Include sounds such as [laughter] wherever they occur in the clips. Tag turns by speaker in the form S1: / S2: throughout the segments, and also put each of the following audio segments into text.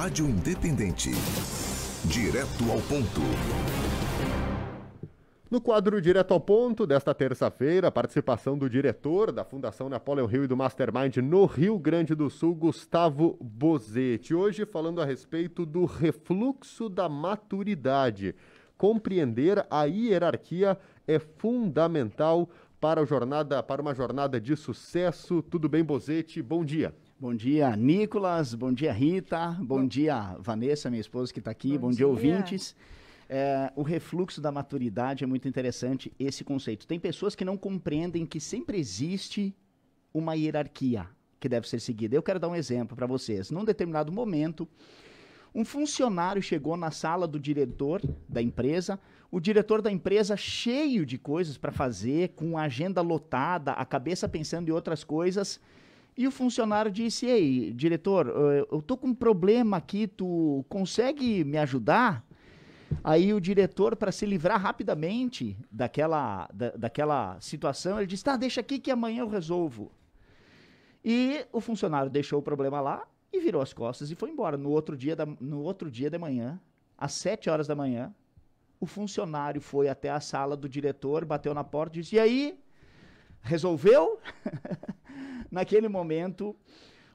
S1: Rádio Independente. Direto ao ponto.
S2: No quadro Direto ao Ponto, desta terça-feira, a participação do diretor da Fundação Napoleão Rio e do Mastermind no Rio Grande do Sul, Gustavo Bozetti. Hoje falando a respeito do refluxo da maturidade. Compreender a hierarquia é fundamental para, jornada, para uma jornada de sucesso.
S1: Tudo bem, Bozetti? Bom dia. Bom dia, Nicolas. Bom dia, Rita. Bom, bom. dia, Vanessa, minha esposa que está aqui. Bom, bom dia, dia, ouvintes. É, o refluxo da maturidade é muito interessante esse conceito. Tem pessoas que não compreendem que sempre existe uma hierarquia que deve ser seguida. Eu quero dar um exemplo para vocês. Num determinado momento, um funcionário chegou na sala do diretor da empresa, o diretor da empresa cheio de coisas para fazer, com a agenda lotada, a cabeça pensando em outras coisas e o funcionário disse: Ei, diretor, eh, eu tô com um problema aqui, tu consegue me ajudar? Aí o diretor, para se livrar rapidamente daquela, da, daquela situação, ele disse: Tá, deixa aqui que amanhã eu resolvo. E o funcionário deixou o problema lá e virou as costas e foi embora. No outro dia da, no outro dia de manhã, às sete horas da manhã, o funcionário foi até a sala do diretor, bateu na porta e disse: E aí? Resolveu? [laughs] Naquele momento,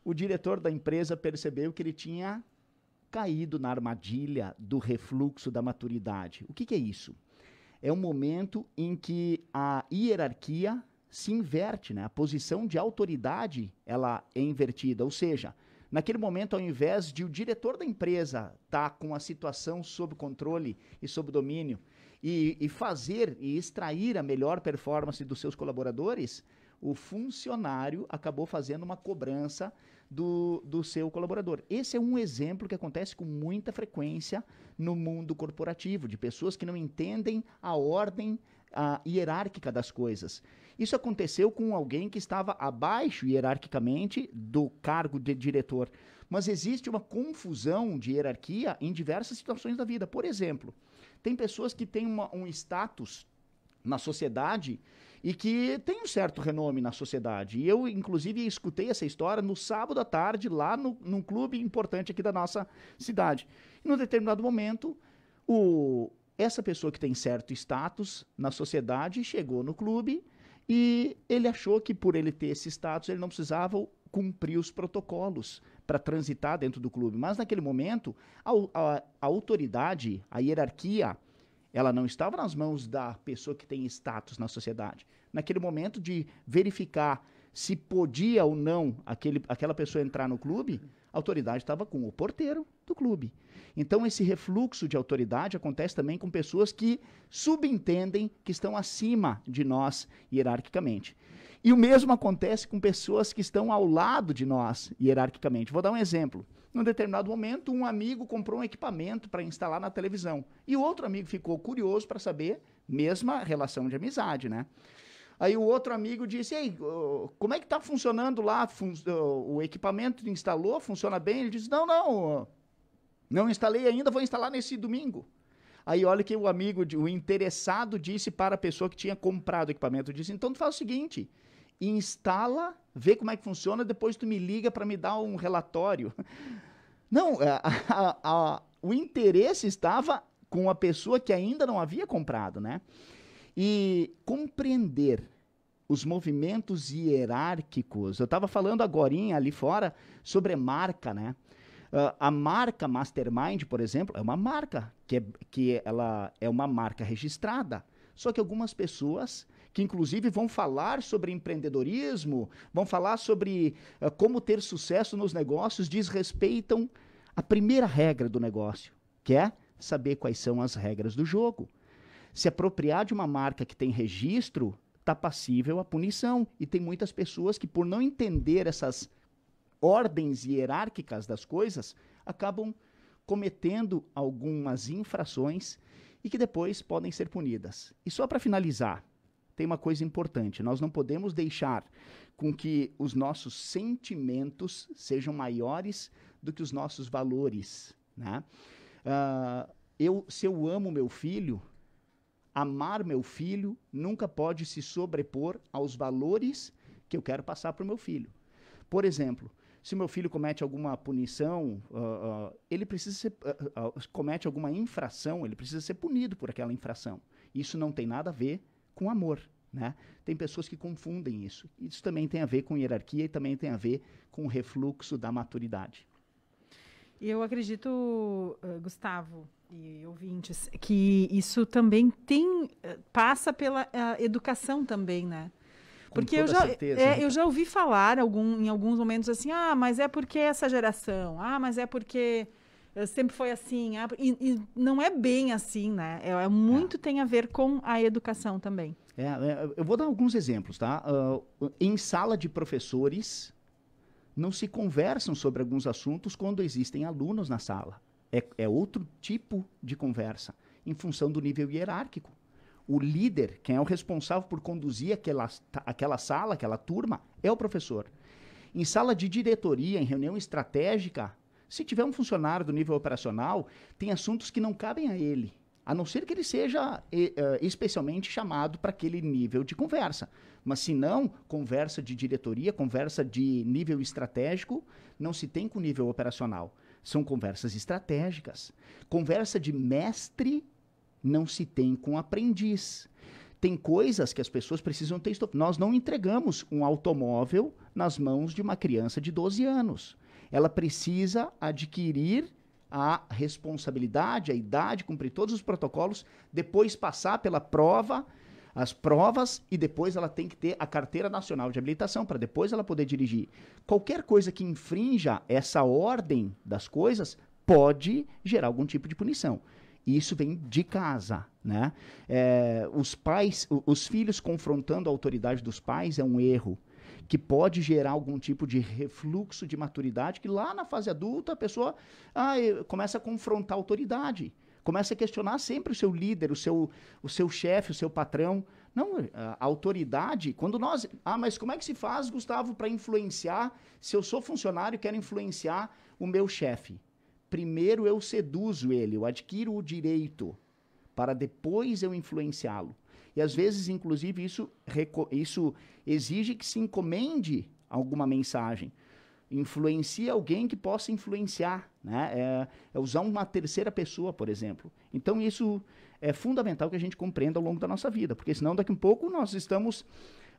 S1: o diretor da empresa percebeu que ele tinha caído na armadilha do refluxo da maturidade. O que, que é isso? É um momento em que a hierarquia se inverte, né? A posição de autoridade ela é invertida, ou seja, naquele momento ao invés de o diretor da empresa estar tá com a situação sob controle e sob domínio e, e fazer e extrair a melhor performance dos seus colaboradores, o funcionário acabou fazendo uma cobrança do, do seu colaborador. Esse é um exemplo que acontece com muita frequência no mundo corporativo, de pessoas que não entendem a ordem a hierárquica das coisas. Isso aconteceu com alguém que estava abaixo hierarquicamente do cargo de diretor. Mas existe uma confusão de hierarquia em diversas situações da vida. Por exemplo, tem pessoas que têm uma, um status na sociedade e que tem um certo renome na sociedade. E eu, inclusive, escutei essa história no sábado à tarde, lá no, num clube importante aqui da nossa cidade. E num determinado momento, o, essa pessoa que tem certo status na sociedade chegou no clube e ele achou que por ele ter esse status ele não precisava cumprir os protocolos para transitar dentro do clube. Mas naquele momento, a, a, a autoridade, a hierarquia, ela não estava nas mãos da pessoa que tem status na sociedade. Naquele momento de verificar se podia ou não aquele, aquela pessoa entrar no clube, a autoridade estava com o porteiro do clube. Então, esse refluxo de autoridade acontece também com pessoas que subentendem que estão acima de nós hierarquicamente. E o mesmo acontece com pessoas que estão ao lado de nós, hierarquicamente. Vou dar um exemplo. Num determinado momento, um amigo comprou um equipamento para instalar na televisão. E o outro amigo ficou curioso para saber, mesma relação de amizade, né? Aí o outro amigo disse: Ei, como é que está funcionando lá? Fun o equipamento instalou, funciona bem? Ele disse: Não, não, não instalei ainda, vou instalar nesse domingo. Aí olha que o amigo, o interessado disse para a pessoa que tinha comprado o equipamento, disse: Então tu faz o seguinte, instala, vê como é que funciona, depois tu me liga para me dar um relatório. [laughs] Não, é, a, a, a, o interesse estava com a pessoa que ainda não havia comprado, né? E compreender os movimentos hierárquicos. Eu estava falando agora ali fora sobre marca, né? Uh, a marca Mastermind, por exemplo, é uma marca que, é, que ela é uma marca registrada. Só que algumas pessoas que inclusive vão falar sobre empreendedorismo, vão falar sobre uh, como ter sucesso nos negócios, desrespeitam a primeira regra do negócio, que é saber quais são as regras do jogo. Se apropriar de uma marca que tem registro, está passível a punição. E tem muitas pessoas que, por não entender essas ordens hierárquicas das coisas, acabam cometendo algumas infrações e que depois podem ser punidas. E só para finalizar, tem uma coisa importante. Nós não podemos deixar com que os nossos sentimentos sejam maiores do que os nossos valores. Né? Uh, eu, se eu amo meu filho, amar meu filho nunca pode se sobrepor aos valores que eu quero passar para o meu filho. Por exemplo, se meu filho comete alguma punição, uh, uh, ele precisa ser, comete alguma infração, ele precisa ser punido por aquela infração. Isso não tem nada a ver com amor. Né? Tem pessoas que confundem isso. Isso também tem a ver com hierarquia e também tem a ver com o refluxo da maturidade.
S2: eu acredito, eh, Gustavo e ouvintes, que isso
S1: também tem eh, passa pela eh, educação também, né?
S2: porque eu já, certeza, é, né? eu já
S1: ouvi falar algum, em alguns momentos assim, ah, mas é porque é essa geração, ah, mas é porque sempre foi assim. Ah, e, e, não é bem assim, né? É, é muito é. tem a ver com a educação também. É, é eu vou dar alguns exemplos, tá? Uh, em sala de professores, não se conversam sobre alguns assuntos quando existem alunos na sala. É, é outro tipo de conversa, em função do nível hierárquico. O líder, quem é o responsável por conduzir aquela, aquela sala, aquela turma, é o professor. Em sala de diretoria, em reunião estratégica, se tiver um funcionário do nível operacional, tem assuntos que não cabem a ele. A não ser que ele seja uh, especialmente chamado para aquele nível de conversa. Mas se não, conversa de diretoria, conversa de nível estratégico, não se tem com nível operacional. São conversas estratégicas. Conversa de mestre não se tem com aprendiz. Tem coisas que as pessoas precisam ter. Nós não entregamos um automóvel nas mãos de uma criança de 12 anos ela precisa adquirir a responsabilidade, a idade, cumprir todos os protocolos, depois passar pela prova, as provas e depois ela tem que ter a carteira nacional de habilitação para depois ela poder dirigir. Qualquer coisa que infrinja essa ordem das coisas pode gerar algum tipo de punição. E isso vem de casa, né? É, os pais, os filhos confrontando a autoridade dos pais é um erro que pode gerar algum tipo de refluxo de maturidade, que lá na fase adulta a pessoa ah, começa a confrontar a autoridade, começa a questionar sempre o seu líder, o seu, o seu chefe, o seu patrão. Não, a autoridade, quando nós. Ah, mas como é que se faz, Gustavo, para influenciar? Se eu sou funcionário, quero influenciar o meu chefe. Primeiro eu seduzo ele, eu adquiro o direito, para depois eu influenciá-lo. E às vezes, inclusive, isso, isso exige que se encomende alguma mensagem. influencie alguém que possa influenciar, né? É, é usar uma terceira pessoa, por exemplo. Então, isso é fundamental que a gente compreenda ao longo da nossa vida, porque senão daqui a pouco nós estamos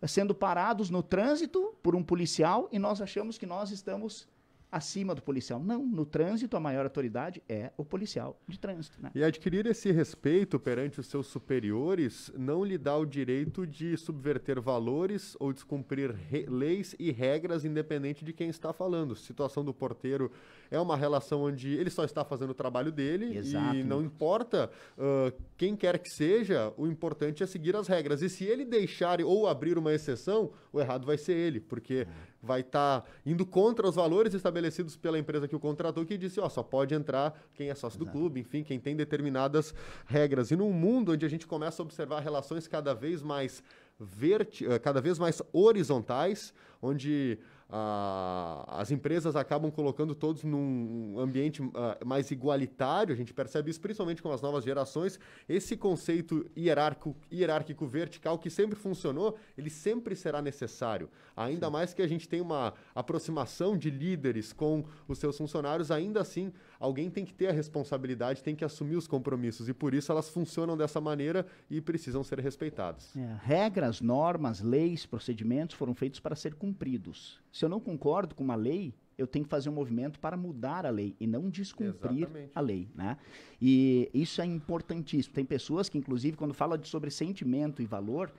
S1: sendo parados no trânsito por um policial e nós achamos que nós estamos acima do policial. Não, no trânsito a maior autoridade é o policial de trânsito. Né? E
S2: adquirir esse respeito perante os seus superiores não lhe dá o direito de subverter valores ou descumprir leis e regras independente de quem está falando. Situação do porteiro é uma relação onde ele só está fazendo o trabalho dele Exato. e não importa uh, quem quer que seja, o importante é seguir as regras. E se ele deixar ou abrir uma exceção, o errado vai ser ele, porque é vai estar tá indo contra os valores estabelecidos pela empresa que o contratou, que disse, ó, só pode entrar quem é sócio do clube, enfim, quem tem determinadas regras. E num mundo onde a gente começa a observar relações cada vez mais verti eh, cada vez mais horizontais, onde a, as empresas acabam colocando todos num ambiente uh, mais igualitário, a gente percebe isso principalmente com as novas gerações. Esse conceito hierárquico, hierárquico vertical que sempre funcionou, ele sempre será necessário. Ainda Sim. mais que a gente tem uma aproximação de líderes com os seus funcionários, ainda assim, alguém tem que ter a responsabilidade, tem que assumir os compromissos. E por isso elas funcionam dessa maneira e precisam ser respeitadas.
S1: É, regras, normas, leis, procedimentos foram feitos para ser cumpridos se eu não concordo com uma lei, eu tenho que fazer um movimento para mudar a lei e não descumprir Exatamente. a lei, né? E isso é importantíssimo. Tem pessoas que, inclusive, quando fala de, sobre sentimento e valor,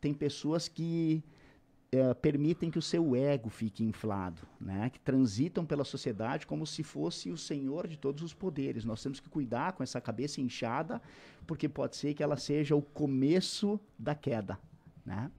S1: tem pessoas que é, permitem que o seu ego fique inflado, né? Que transitam pela sociedade como se fosse o senhor de todos os poderes. Nós temos que cuidar com essa cabeça inchada, porque pode ser que ela seja o começo da queda, né?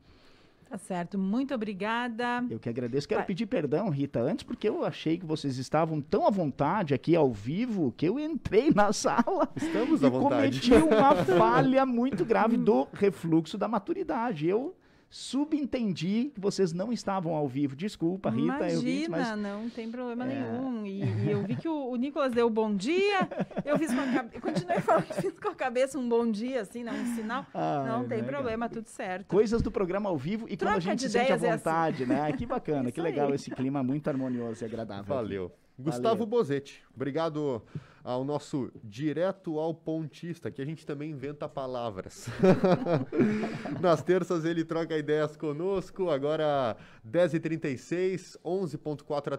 S1: Tá certo, muito obrigada. Eu que agradeço. Quero Vai. pedir perdão, Rita, antes, porque eu achei que vocês estavam tão à vontade aqui ao vivo que eu entrei na sala. Estamos à vontade. Cometi uma [laughs] falha muito grave do refluxo da maturidade. Eu Subentendi que vocês não estavam ao vivo. Desculpa, Rita, Imagina, eu vi mas...
S2: não tem problema é... nenhum.
S1: E, e, eu vi que o, o, Nicolas deu bom dia, eu fiz com a cabeça, continuei falando, [laughs] fiz com a cabeça um bom dia, assim, né, um sinal. Ai, ah, é não tem problema, é tudo certo. Coisas do programa ao vivo e Troca quando a gente se sente à vontade, é assim. né? Que bacana, [laughs] isso que legal aí. esse clima muito harmonioso e agradável. Valeu. Gustavo Valeu. Bozetti,
S2: obrigado ao nosso direto ao pontista, que a gente também inventa palavras. [laughs] Nas terças ele troca ideias conosco, agora 10h36, 11.4